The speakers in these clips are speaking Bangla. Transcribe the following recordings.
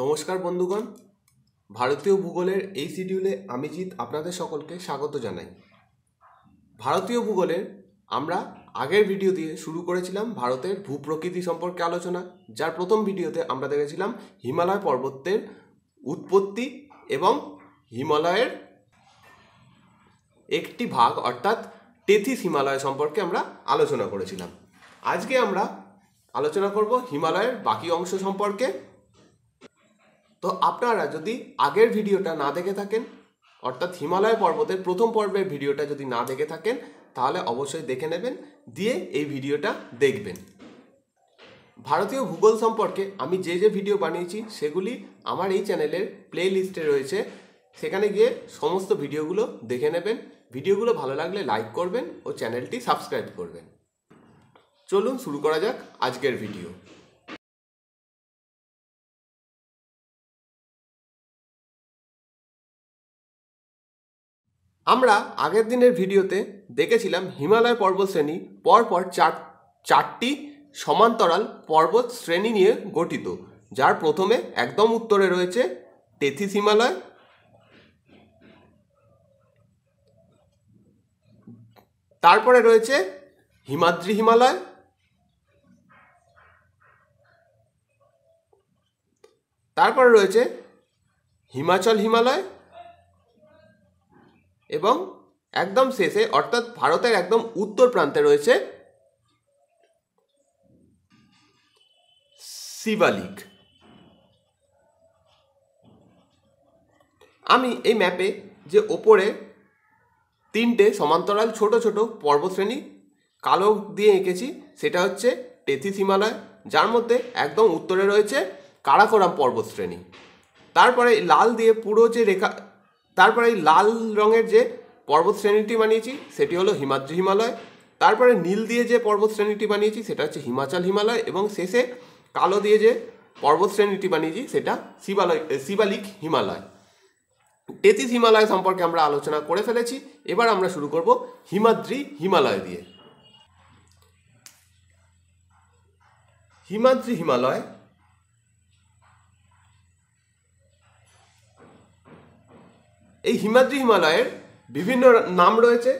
নমস্কার বন্ধুগণ ভারতীয় ভূগোলের এই শিডিউলে আমি জিৎ আপনাদের সকলকে স্বাগত জানাই ভারতীয় ভূগোলের আমরা আগের ভিডিও দিয়ে শুরু করেছিলাম ভারতের ভূপ্রকৃতি সম্পর্কে আলোচনা যার প্রথম ভিডিওতে আমরা দেখেছিলাম হিমালয় পর্বতের উৎপত্তি এবং হিমালয়ের একটি ভাগ অর্থাৎ টেথিস হিমালয় সম্পর্কে আমরা আলোচনা করেছিলাম আজকে আমরা আলোচনা করব হিমালয়ের বাকি অংশ সম্পর্কে তো আপনারা যদি আগের ভিডিওটা না দেখে থাকেন অর্থাৎ হিমালয় পর্বতের প্রথম পর্বের ভিডিওটা যদি না দেখে থাকেন তাহলে অবশ্যই দেখে নেবেন দিয়ে এই ভিডিওটা দেখবেন ভারতীয় ভূগোল সম্পর্কে আমি যে যে ভিডিও বানিয়েছি সেগুলি আমার এই চ্যানেলের প্লে লিস্টে রয়েছে সেখানে গিয়ে সমস্ত ভিডিওগুলো দেখে নেবেন ভিডিওগুলো ভালো লাগলে লাইক করবেন ও চ্যানেলটি সাবস্ক্রাইব করবেন চলুন শুরু করা যাক আজকের ভিডিও আমরা আগের দিনের ভিডিওতে দেখেছিলাম হিমালয় পর্বত শ্রেণী পরপর চার চারটি সমান্তরাল পর্বত শ্রেণী নিয়ে গঠিত যার প্রথমে একদম উত্তরে রয়েছে টেথিস হিমালয় তারপরে রয়েছে হিমাদ্রি হিমালয় তারপরে রয়েছে হিমাচল হিমালয় এবং একদম শেষে অর্থাৎ ভারতের একদম উত্তর প্রান্তে রয়েছে শিবালিক আমি এই ম্যাপে যে ওপরে তিনটে সমান্তরাল ছোট ছোট পর্বশ্রেণী কালো দিয়ে এঁকেছি সেটা হচ্ছে টেথিস হিমালয় যার মধ্যে একদম উত্তরে রয়েছে কারাকোরাম পর্বতশ্রেণী তারপরে লাল দিয়ে পুরো যে রেখা তারপরে এই লাল রঙের যে পর্বত শ্রেণীটি বানিয়েছি সেটি হলো হিমাদ্রি হিমালয় তারপরে নীল দিয়ে যে পর্বত শ্রেণীটি বানিয়েছি সেটা হচ্ছে হিমাচল হিমালয় এবং শেষে কালো দিয়ে যে পর্বত শ্রেণীটি বানিয়েছি সেটা শিবালয় শিবালিক হিমালয় তেতিস হিমালয় সম্পর্কে আমরা আলোচনা করে ফেলেছি এবার আমরা শুরু করব হিমাদ্রি হিমালয় দিয়ে হিমাদ্রি হিমালয় এই হিমাদ্রি হিমালয়ের বিভিন্ন নাম রয়েছে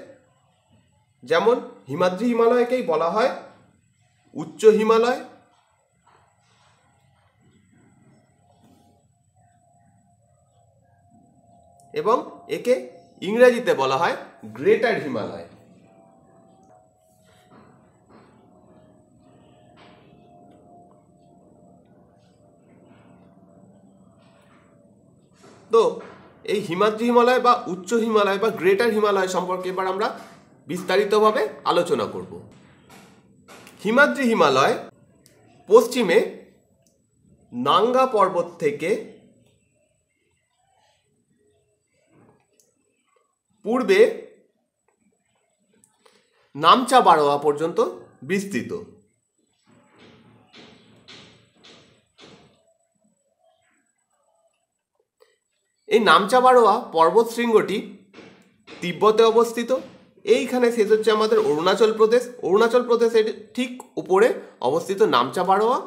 যেমন হিমাদ্রি হিমালয়কেই বলা হয় উচ্চ হিমালয় এবং একে ইংরেজিতে বলা হয় গ্রেটার হিমালয় তো এই হিমাদ্রি হিমালয় বা উচ্চ হিমালয় বা গ্রেটার হিমালয় সম্পর্কে এবার আমরা বিস্তারিতভাবে আলোচনা করব হিমাদ্রি হিমালয় পশ্চিমে নাঙ্গা পর্বত থেকে পূর্বে নামচা বারোয়া পর্যন্ত বিস্তৃত এই বারোয়া পর্বত শৃঙ্গটি তিব্বতে অবস্থিত এইখানে শেষ হচ্ছে আমাদের অরুণাচল প্রদেশ অরুণাচল প্রদেশের ঠিক উপরে অবস্থিত নামচা বারোয়া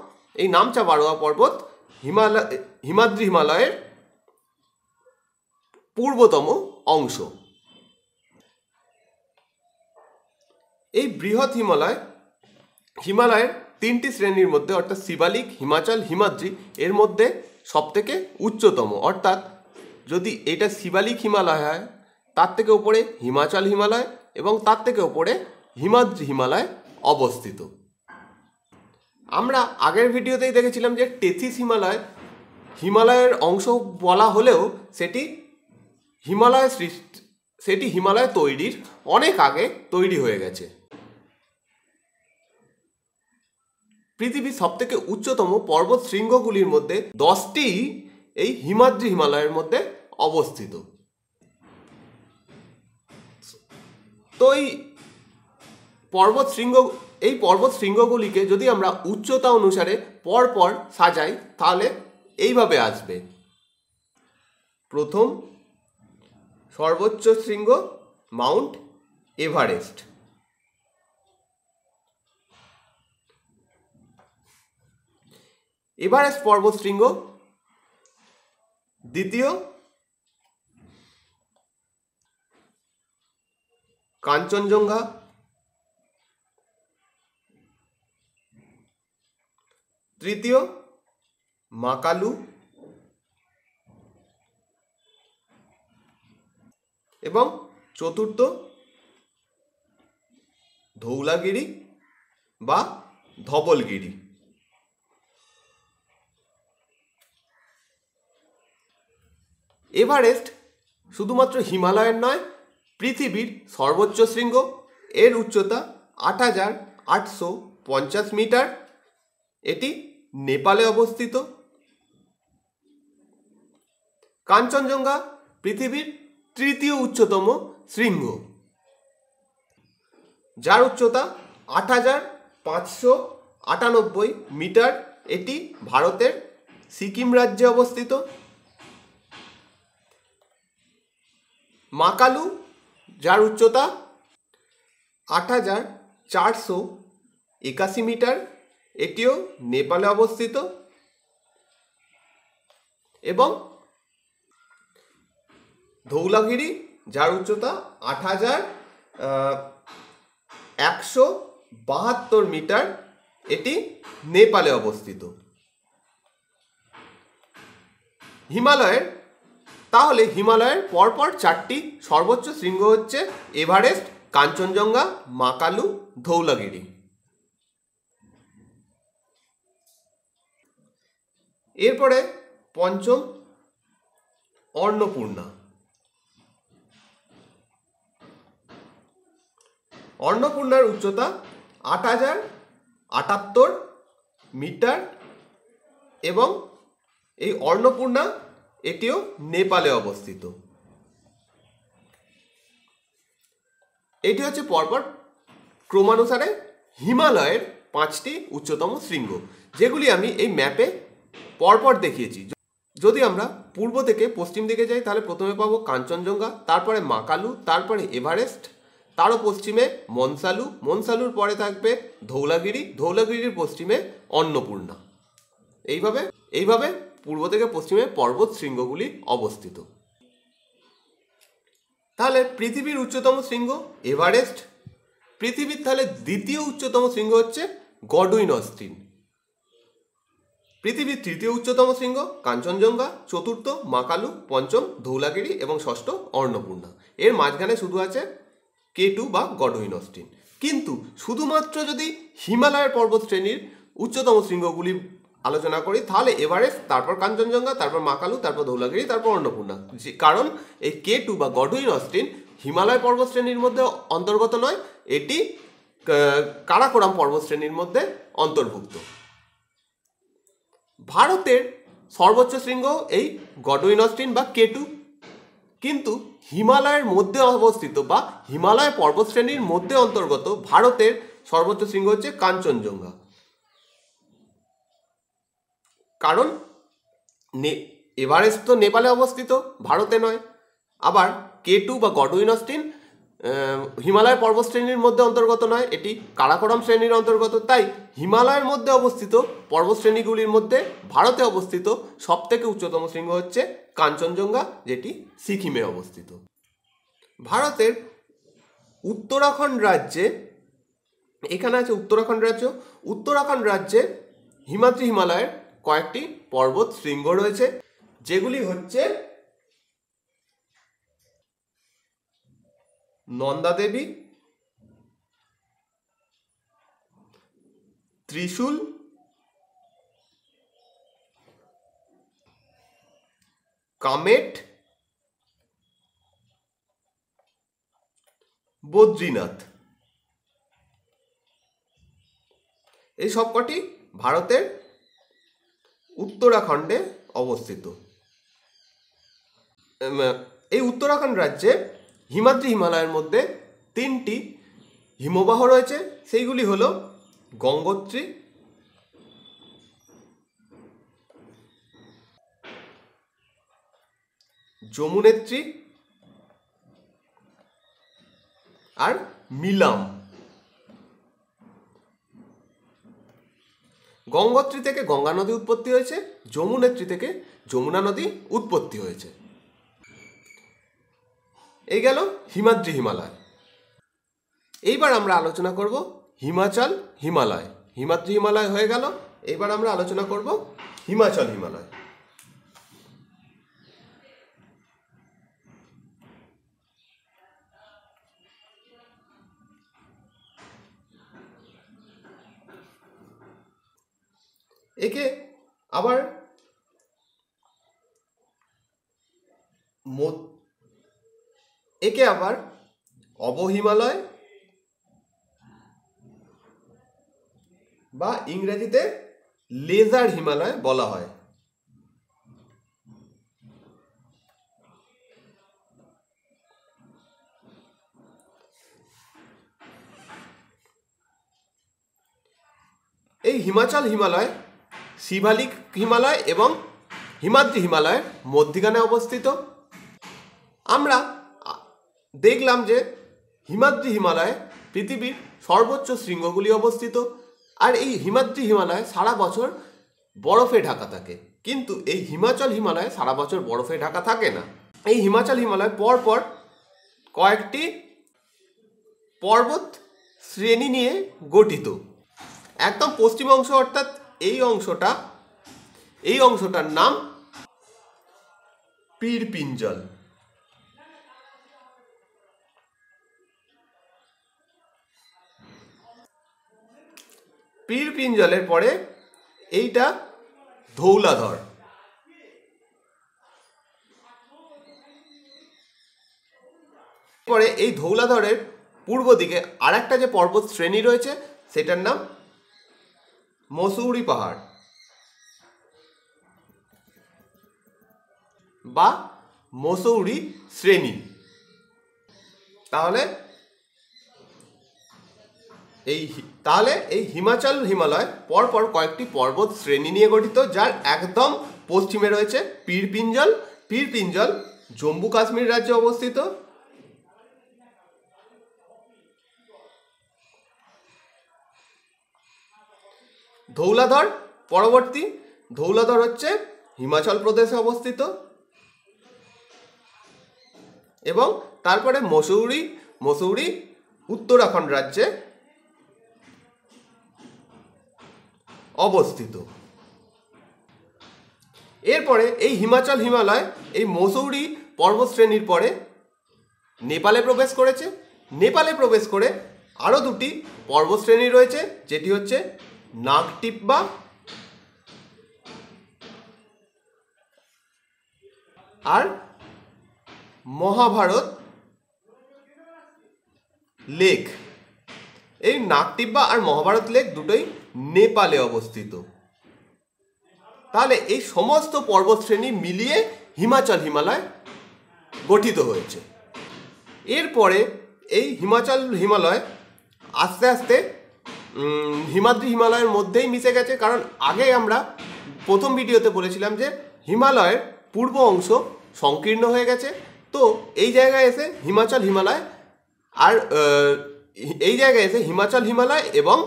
এই নামচা বারোয়া পর্বত হিমালয় হিমাদ্রি হিমালয়ের পূর্বতম অংশ এই বৃহৎ হিমালয় হিমালয়ের তিনটি শ্রেণীর মধ্যে অর্থাৎ শিবালিক হিমাচল হিমাদ্রি এর মধ্যে সবথেকে উচ্চতম অর্থাৎ যদি এটা শিবালিক হিমালয় হয় তার থেকে উপরে হিমাচল হিমালয় এবং তার থেকে উপরে হিমাদ্রি হিমালয় অবস্থিত আমরা আগের ভিডিওতেই দেখেছিলাম যে টেথিস হিমালয় হিমালয়ের অংশ বলা হলেও সেটি হিমালয় সৃষ্টি সেটি হিমালয় তৈরির অনেক আগে তৈরি হয়ে গেছে পৃথিবীর সবথেকে উচ্চতম পর্বত শৃঙ্গগুলির মধ্যে দশটি এই হিমাদ্রি হিমালয়ের মধ্যে অবস্থিত তো এই পর্বত শৃঙ্গ এই পর্বত শৃঙ্গগুলিকে যদি আমরা উচ্চতা অনুসারে পরপর সাজাই তাহলে এইভাবে আসবে প্রথম সর্বোচ্চ শৃঙ্গ মাউন্ট এভারেস্ট এভারেস্ট পর্বত শৃঙ্গ দ্বিতীয় কাঞ্চনজঙ্ঘা তৃতীয় মাকালু এবং চতুর্থ ধৌলাগিরি বা ধবলগিরি এভারেস্ট শুধুমাত্র হিমালয়ের নয় পৃথিবীর সর্বোচ্চ শৃঙ্গ এর উচ্চতা আট হাজার আটশো পঞ্চাশ মিটার এটি নেপালে অবস্থিত কাঞ্চনজঙ্ঘা পৃথিবীর তৃতীয় উচ্চতম শৃঙ্গ যার উচ্চতা আট হাজার পাঁচশো আটানব্বই মিটার এটি ভারতের সিকিম রাজ্যে অবস্থিত মাকালু যার উচ্চতা আট হাজার চারশো একাশি মিটার এটিও নেপালে অবস্থিত এবং ধৌলাগিরি যার উচ্চতা আট হাজার একশো বাহাত্তর মিটার এটি নেপালে অবস্থিত হিমালয়ের তাহলে হিমালয়ের পরপর চারটি সর্বোচ্চ শৃঙ্গ হচ্ছে এভারেস্ট কাঞ্চনজঙ্ঘা মাকালু ধৌলাগিরি এরপরে পঞ্চম অন্নপূর্ণা অন্নপূর্ণার উচ্চতা আট হাজার আটাত্তর মিটার এবং এই অন্নপূর্ণা এটিও নেপালে অবস্থিত এটি হচ্ছে পরপর ক্রমানুসারে হিমালয়ের পাঁচটি উচ্চতম শৃঙ্গ যেগুলি আমি এই ম্যাপে পরপর দেখিয়েছি যদি আমরা পূর্ব থেকে পশ্চিম দিকে যাই তাহলে প্রথমে পাবো কাঞ্চনজঙ্ঘা তারপরে মাকালু তারপরে এভারেস্ট তারও পশ্চিমে মনসালু মনসালুর পরে থাকবে ধৌলাগিরি ধৌলাগিরির পশ্চিমে অন্নপূর্ণা এইভাবে এইভাবে পূর্ব থেকে পশ্চিমে পর্বত শৃঙ্গগুলি অবস্থিত তাহলে পৃথিবীর উচ্চতম শৃঙ্গ এভারেস্ট পৃথিবীর তাহলে দ্বিতীয় উচ্চতম শৃঙ্গ হচ্ছে গডউইন অস্টিন পৃথিবীর তৃতীয় উচ্চতম শৃঙ্গ কাঞ্চনজঙ্ঘা চতুর্থ মাকালু পঞ্চম ধৌলাগিরি এবং ষষ্ঠ অন্নপূর্ণা এর মাঝখানে শুধু আছে কে টু বা গডউইন অস্টিন কিন্তু শুধুমাত্র যদি হিমালয়ের পর্বত শ্রেণীর উচ্চতম শৃঙ্গগুলি আলোচনা করি তাহলে এভারেস্ট তারপর কাঞ্চনজঙ্ঘা তারপর মাকালু তারপর ধৌলাগিরি তারপর অন্নপূর্ণা কারণ এই কে টু বা গডউইন অস্টিন হিমালয় পর্বশ্রেণীর মধ্যে অন্তর্গত নয় এটি কারাকোরাম পর্বশ্রেণীর মধ্যে অন্তর্ভুক্ত ভারতের সর্বোচ্চ শৃঙ্গ এই গডউইন অস্টিন বা কেটু কিন্তু হিমালয়ের মধ্যে অবস্থিত বা হিমালয় পর্বতশ্রেণীর মধ্যে অন্তর্গত ভারতের সর্বোচ্চ শৃঙ্গ হচ্ছে কাঞ্চনজঙ্ঘা কারণ নে এভারেস্ট তো নেপালে অবস্থিত ভারতে নয় আবার কে টু বা গডউইন অস্টিন হিমালয় পর্বত শ্রেণীর মধ্যে অন্তর্গত নয় এটি কারাকোরাম শ্রেণীর অন্তর্গত তাই হিমালয়ের মধ্যে অবস্থিত পর্বত শ্রেণীগুলির মধ্যে ভারতে অবস্থিত সব থেকে উচ্চতম শৃঙ্গ হচ্ছে কাঞ্চনজঙ্ঘা যেটি সিকিমে অবস্থিত ভারতের উত্তরাখণ্ড রাজ্যে এখানে আছে উত্তরাখণ্ড রাজ্য উত্তরাখণ্ড রাজ্যে হিমাদ্রি হিমালয়ের কয়েকটি পর্বত শৃঙ্গ রয়েছে যেগুলি হচ্ছে নন্দা দেবী ত্রিশূল কামেট বদ্রীনাথ এই সবকটি ভারতের উত্তরাখণ্ডে অবস্থিত এই উত্তরাখণ্ড রাজ্যে হিমাদ্রি হিমালয়ের মধ্যে তিনটি হিমবাহ রয়েছে সেইগুলি হল গঙ্গোত্রী যমুনেত্রী আর মিলাম গঙ্গোত্রী থেকে গঙ্গা নদী উৎপত্তি হয়েছে যমুনেত্রী থেকে যমুনা নদী উৎপত্তি হয়েছে এই গেল হিমাদ্রি হিমালয় এইবার আমরা আলোচনা করব হিমাচল হিমালয় হিমাদ্রি হিমালয় হয়ে গেল এইবার আমরা আলোচনা করব হিমাচল হিমালয় একে আবার একে আবার অবহিমালয় বা ইংরেজিতে লেজার হিমালয় বলা হয় এই হিমাচল হিমালয় শিবালিক হিমালয় এবং হিমাদ্রি হিমালয়ের মধ্যিখানে অবস্থিত আমরা দেখলাম যে হিমাদ্রি হিমালয়ে পৃথিবীর সর্বোচ্চ শৃঙ্গগুলি অবস্থিত আর এই হিমাদ্রি হিমালয় সারা বছর বরফে ঢাকা থাকে কিন্তু এই হিমাচল হিমালয় সারা বছর বরফে ঢাকা থাকে না এই হিমাচল হিমালয় পরপর কয়েকটি পর্বত শ্রেণী নিয়ে গঠিত একদম পশ্চিম অংশ অর্থাৎ এই অংশটা এই অংশটার নাম পীর পিঞ্জল পীর পিঞ্জলের পরে এইটা ধৌলাধর পরে এই ধৌলাধরের পূর্ব দিকে আর একটা যে পর্বত শ্রেণী রয়েছে সেটার নাম মসৌরি পাহাড় বা মসৌরি শ্রেণী তাহলে এই তাহলে এই হিমাচল হিমালয় পরপর কয়েকটি পর্বত শ্রেণী নিয়ে গঠিত যার একদম পশ্চিমে রয়েছে পীরপিঞ্জল পীরপিঞ্জল জম্মু কাশ্মীর রাজ্যে অবস্থিত ধৌলাধর পরবর্তী ধৌলাধর হচ্ছে হিমাচল প্রদেশে অবস্থিত এবং তারপরে মসৌরি মসৌরি উত্তরাখণ্ড রাজ্যে অবস্থিত এরপরে এই হিমাচল হিমালয় এই মসৌরি পর্বশ্রেণীর পরে নেপালে প্রবেশ করেছে নেপালে প্রবেশ করে আরও দুটি পর্বতশ্রেণী রয়েছে যেটি হচ্ছে নাগটিপ বা আর মহাভারত লেক এই নাগটিব্বা আর মহাভারত লেক দুটোই নেপালে অবস্থিত তাহলে এই সমস্ত পর্বতশ্রেণী মিলিয়ে হিমাচল হিমালয় গঠিত হয়েছে এরপরে এই হিমাচল হিমালয় আস্তে আস্তে হিমাদ্রি হিমালয়ের মধ্যেই মিশে গেছে কারণ আগে আমরা প্রথম ভিডিওতে বলেছিলাম যে হিমালয়ের পূর্ব অংশ সংকীর্ণ হয়ে গেছে তো এই জায়গায় এসে হিমাচল হিমালয় আর এই জায়গায় এসে হিমাচল হিমালয় এবং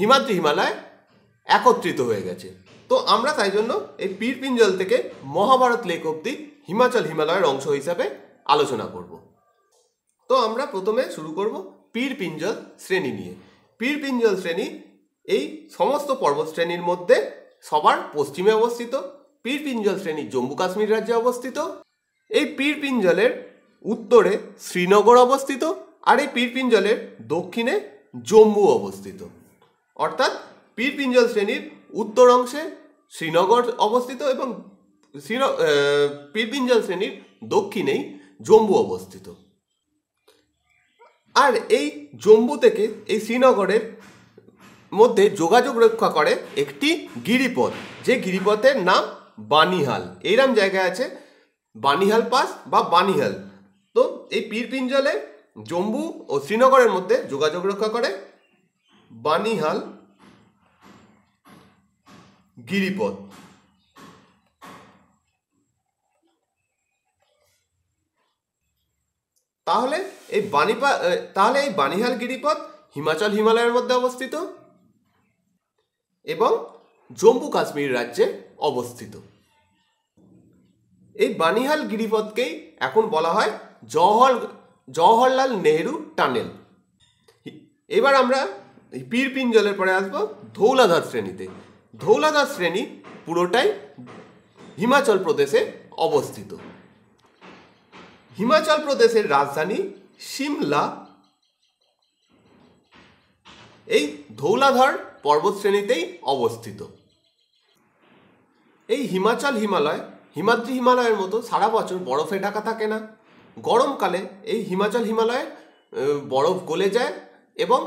হিমাদ্রি হিমালয় একত্রিত হয়ে গেছে তো আমরা তাই জন্য এই পীরপিঞ্জল থেকে মহাভারত লেক অব্দি হিমাচল হিমালয়ের অংশ হিসাবে আলোচনা করব তো আমরা প্রথমে শুরু করব পীরপিঞ্জল শ্রেণী নিয়ে পীরপিঞ্জল শ্রেণী এই সমস্ত পর্বতশ্রেণীর মধ্যে সবার পশ্চিমে অবস্থিত পীরপিঞ্জল শ্রেণী জম্মু কাশ্মীর রাজ্যে অবস্থিত এই পীরপিঞ্জলের উত্তরে শ্রীনগর অবস্থিত আর এই পীরপিঞ্জলের দক্ষিণে জম্মু অবস্থিত অর্থাৎ পীরপিঞ্জল শ্রেণীর উত্তর অংশে শ্রীনগর অবস্থিত এবং শ্রীন পীরপিঞ্জল শ্রেণীর দক্ষিণেই জম্মু অবস্থিত আর এই জম্মু থেকে এই শ্রীনগরের মধ্যে যোগাযোগ রক্ষা করে একটি গিরিপথ যে গিরিপথের নাম বানিহাল এইরকম জায়গায় আছে বানিহাল পাস বা বানিহাল তো এই পীরপিঞ্জলে জম্মু ও শ্রীনগরের মধ্যে যোগাযোগ রক্ষা করে বানিহাল গিরিপথ তাহলে এই বাণীপা তাহলে এই বানিহাল গিরিপথ হিমাচল হিমালয়ের মধ্যে অবস্থিত এবং জম্মু কাশ্মীর রাজ্যে অবস্থিত এই বানিহাল গিরিপথকেই এখন বলা হয় জওহর জওহরলাল নেহেরু টানেল এবার আমরা পীর পিঞ্জলের পরে আসবো ধৌলাধার শ্রেণীতে ধৌলাধার শ্রেণী পুরোটাই হিমাচল প্রদেশে অবস্থিত হিমাচল প্রদেশের রাজধানী সিমলা এই ধৌলাধর পর্বতশ্রেণীতেই অবস্থিত এই হিমাচল হিমালয় হিমাদ্রি হিমালয়ের মতো সারা বছর বরফে ঢাকা থাকে না গরমকালে এই হিমাচল হিমালয়ে বরফ গলে যায় এবং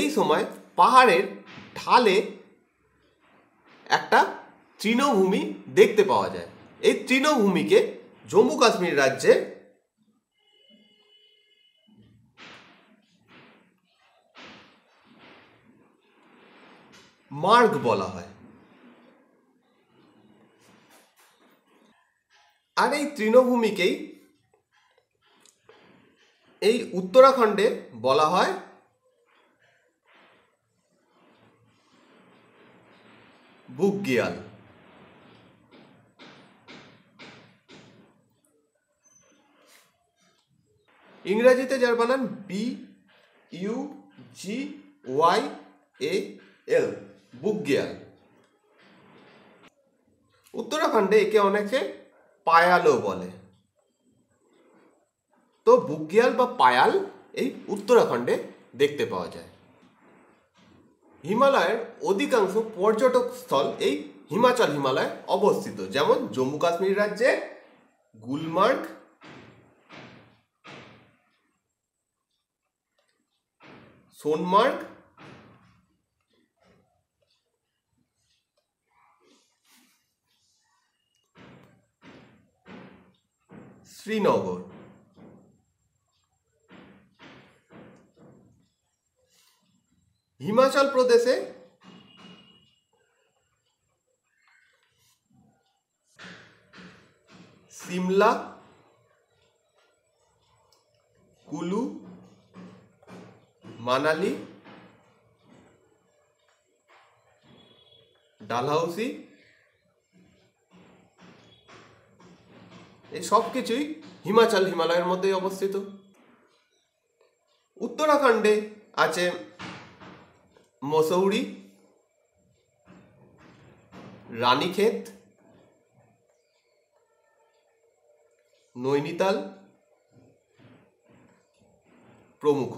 এই সময় পাহাড়ের ঢালে একটা তৃণভূমি দেখতে পাওয়া যায় এই তৃণভূমিকে জম্মু কাশ্মীর রাজ্যে মার্গ বলা হয় আর এই তৃণভূমিকেই এই উত্তরাখণ্ডে বলা হয় বুকগিয়াল ইংরাজিতে যার বানান B U G Y A L বুক উত্তরাখণ্ডে একে অনেকে পায়ালও বলে তো বুকগিয়াল বা পায়াল এই উত্তরাখণ্ডে দেখতে পাওয়া যায় হিমালয়ের অধিকাংশ পর্যটক স্থল এই হিমাচল হিমালয়ে অবস্থিত যেমন জম্মু কাশ্মীর রাজ্যে গুলমার্গ সোনমার্গ শ্রীনগর হিমাচল প্রদেশে সিমলা কুলু মানালি ডালহাউসি এই সব কিছুই হিমাচল হিমালয়ের মধ্যেই অবস্থিত উত্তরাখণ্ডে আছে মসৌরি রানীক্ষেত নৈনিতাল প্রমুখ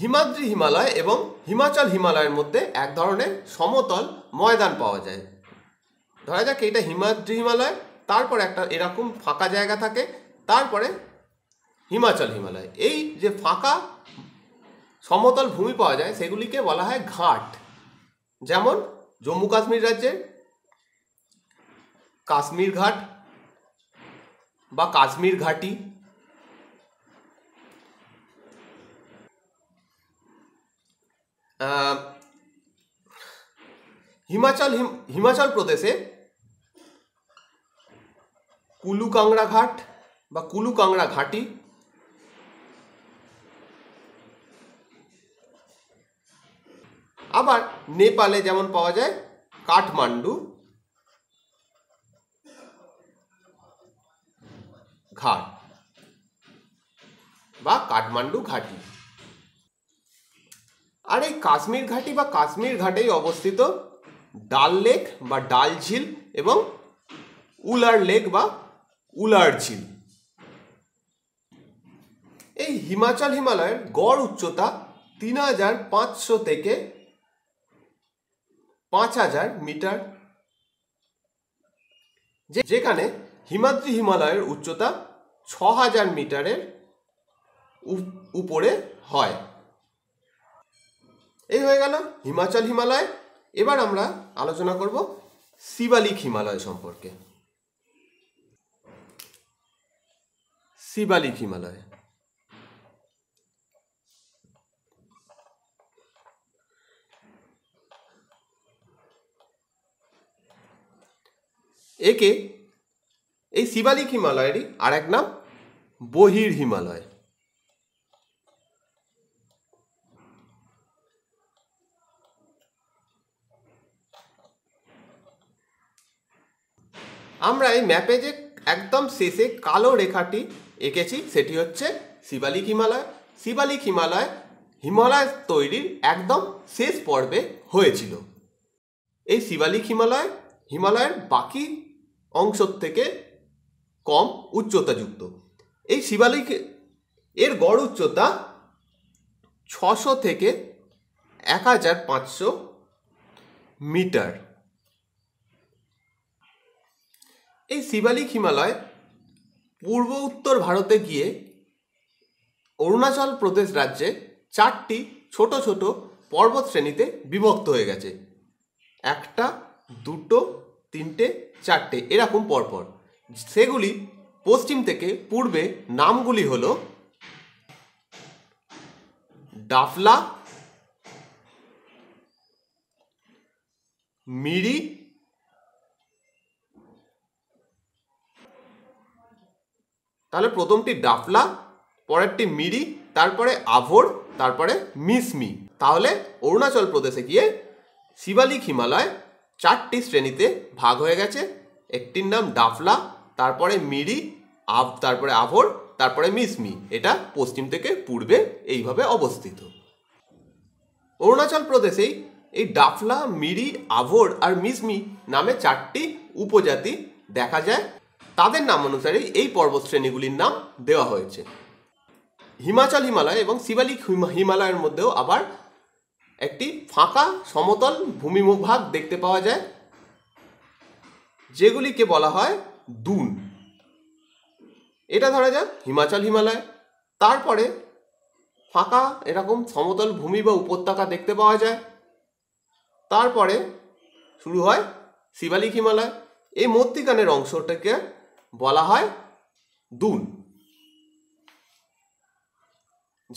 হিমাদ্রি হিমালয় এবং হিমাচল হিমালয়ের মধ্যে এক ধরনের সমতল ময়দান পাওয়া যায় ধরা যাক এটা হিমাদ্রি হিমালয় তারপর একটা এরকম ফাঁকা জায়গা থাকে তারপরে হিমাচল হিমালয় এই যে ফাঁকা সমতল ভূমি পাওয়া যায় সেগুলিকে বলা হয় ঘাট যেমন জম্মু কাশ্মীর রাজ্যের কাশ্মীর ঘাট বা কাশ্মীর ঘাটি হিমাচল হিমাচল প্রদেশে কুলু কাংড়া ঘাট বা কুলু কাংড়া ঘাটি আবার নেপালে যেমন পাওয়া যায় কাঠমান্ডু ঘাট বা কাঠমান্ডু ঘাটি আর এই কাশ্মীর ঘাটি বা কাশ্মীর ঘাটেই অবস্থিত ডাল লেক বা ডাল ঝিল এবং উলার লেক বা উলার ঝিল এই হিমাচল হিমালয়ের গড় উচ্চতা তিন হাজার পাঁচশো থেকে পাঁচ হাজার মিটার যেখানে হিমাদ্রি হিমালয়ের উচ্চতা ছ হাজার মিটারের উপরে হয় এই হয়ে গেল হিমাচল হিমালয় এবার আমরা আলোচনা করব শিবালিক হিমালয় সম্পর্কে শিবালিক হিমালয় একে এই শিবালিক হিমালয়েরই আর এক নাম বহির হিমালয় আমরা এই ম্যাপে যে একদম শেষে কালো রেখাটি এঁকেছি সেটি হচ্ছে শিবালিক হিমালয় শিবালিক হিমালয় হিমালয় তৈরির একদম শেষ পর্বে হয়েছিল এই শিবালিক হিমালয় হিমালয়ের বাকি অংশ থেকে কম উচ্চতাযুক্ত এই শিবালিক এর গড় উচ্চতা ছশো থেকে এক হাজার পাঁচশো মিটার এই শিবালিক হিমালয় পূর্ব উত্তর ভারতে গিয়ে অরুণাচল প্রদেশ রাজ্যে চারটি ছোট ছোট পর্বত শ্রেণীতে বিভক্ত হয়ে গেছে একটা দুটো তিনটে চারটে এরকম পরপর সেগুলি পশ্চিম থেকে পূর্বে নামগুলি হল ডাফলা মিরি তাহলে প্রথমটি ডাফলা পরেরটি মিরি তারপরে আভোর তারপরে মিসমি তাহলে অরুণাচল প্রদেশে গিয়ে শিবালিক হিমালয় চারটি শ্রেণীতে ভাগ হয়ে গেছে একটির নাম ডাফলা তারপরে মিরি আভ তারপরে আভোর তারপরে মিসমি এটা পশ্চিম থেকে পূর্বে এইভাবে অবস্থিত অরুণাচল প্রদেশেই এই ডাফলা মিরি আভোর আর মিসমি নামে চারটি উপজাতি দেখা যায় তাদের নাম অনুসারে এই পর্বতশ্রেণীগুলির নাম দেওয়া হয়েছে হিমাচল হিমালয় এবং শিবালিক হিমালয়ের মধ্যেও আবার একটি ফাঁকা সমতল ভূমিভাগ দেখতে পাওয়া যায় যেগুলিকে বলা হয় দুন এটা ধরা যাক হিমাচল হিমালয় তারপরে ফাঁকা এরকম সমতল ভূমি বা উপত্যকা দেখতে পাওয়া যায় তারপরে শুরু হয় শিবালিক হিমালয় এই মধ্যিকানের অংশটাকে বলা হয় দুন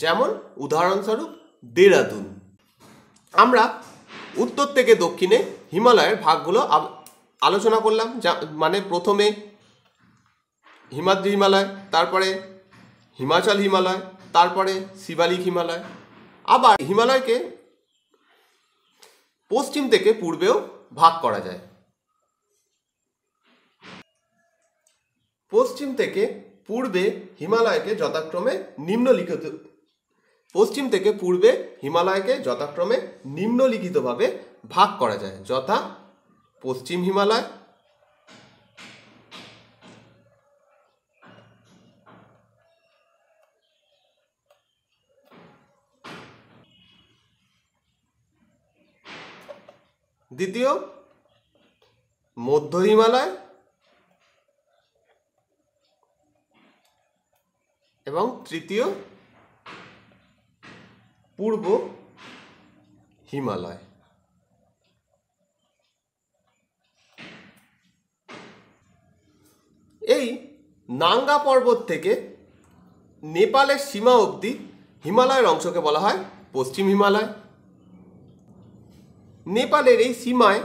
যেমন উদাহরণস্বরূপ দেরাদুন আমরা উত্তর থেকে দক্ষিণে হিমালয়ের ভাগগুলো আলোচনা করলাম যা মানে প্রথমে হিমাদ্রি হিমালয় তারপরে হিমাচল হিমালয় তারপরে শিবালিক হিমালয় আবার হিমালয়কে পশ্চিম থেকে পূর্বেও ভাগ করা যায় পশ্চিম থেকে পূর্বে হিমালয়কে যথাক্রমে নিম্নলিখিত পশ্চিম থেকে পূর্বে হিমালয়কে যথাক্রমে নিম্নলিখিতভাবে ভাগ করা যায় যথা পশ্চিম হিমালয় দ্বিতীয় মধ্য হিমালয় এবং তৃতীয় পূর্ব হিমালয় এই নাঙ্গা পর্বত থেকে নেপালের সীমা অবধি হিমালয়ের অংশকে বলা হয় পশ্চিম হিমালয় নেপালের এই সীমায়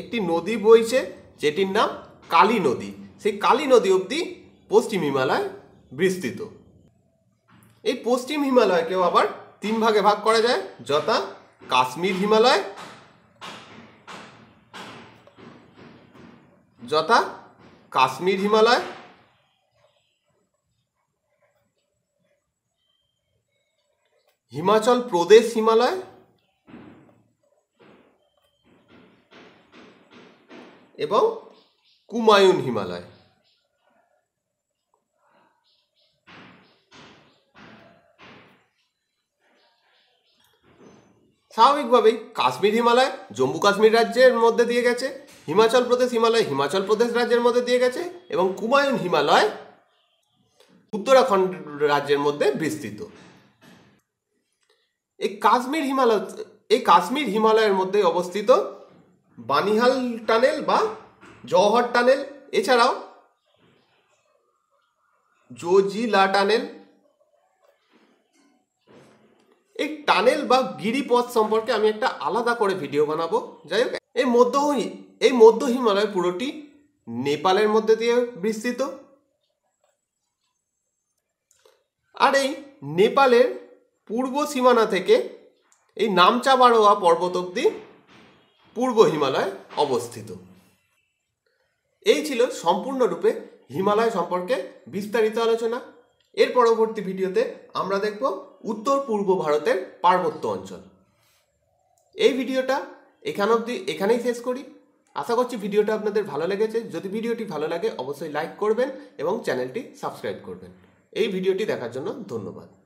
একটি নদী বইছে যেটির নাম কালী নদী সেই কালী নদী অবধি পশ্চিম হিমালয় বিস্তৃত এই পশ্চিম হিমালয়কেও আবার তিন ভাগে ভাগ করা যায় যথা কাশ্মীর হিমালয় যথা কাশ্মীর হিমালয় হিমাচল প্রদেশ হিমালয় এবং কুমায়ুন হিমালয় স্বাভাবিকভাবেই কাশ্মীর হিমালয় জম্মু কাশ্মীর রাজ্যের মধ্যে দিয়ে গেছে হিমাচল প্রদেশ হিমালয় হিমাচল প্রদেশ রাজ্যের মধ্যে দিয়ে গেছে এবং কুমায়ুন হিমালয় উত্তরাখণ্ড রাজ্যের মধ্যে বিস্তৃত এই কাশ্মীর হিমালয় এই কাশ্মীর হিমালয়ের মধ্যে অবস্থিত বানিহাল টানেল বা জওহর টানেল এছাড়াও জোজিলা টানেল এই টানেল বা গিরিপথ সম্পর্কে আমি একটা আলাদা করে ভিডিও বানাবো যাই হোক এই মধ্য এই মধ্য হিমালয় পুরোটি নেপালের মধ্যে দিয়ে বিস্তৃত আর এই নেপালের পূর্ব সীমানা থেকে এই নামচা বারোয়া পর্বত অব্দি পূর্ব হিমালয় অবস্থিত এই ছিল সম্পূর্ণরূপে হিমালয় সম্পর্কে বিস্তারিত আলোচনা এর পরবর্তী ভিডিওতে আমরা দেখব উত্তর পূর্ব ভারতের পার্বত্য অঞ্চল এই ভিডিওটা এখান অবধি এখানেই শেষ করি আশা করছি ভিডিওটা আপনাদের ভালো লেগেছে যদি ভিডিওটি ভালো লাগে অবশ্যই লাইক করবেন এবং চ্যানেলটি সাবস্ক্রাইব করবেন এই ভিডিওটি দেখার জন্য ধন্যবাদ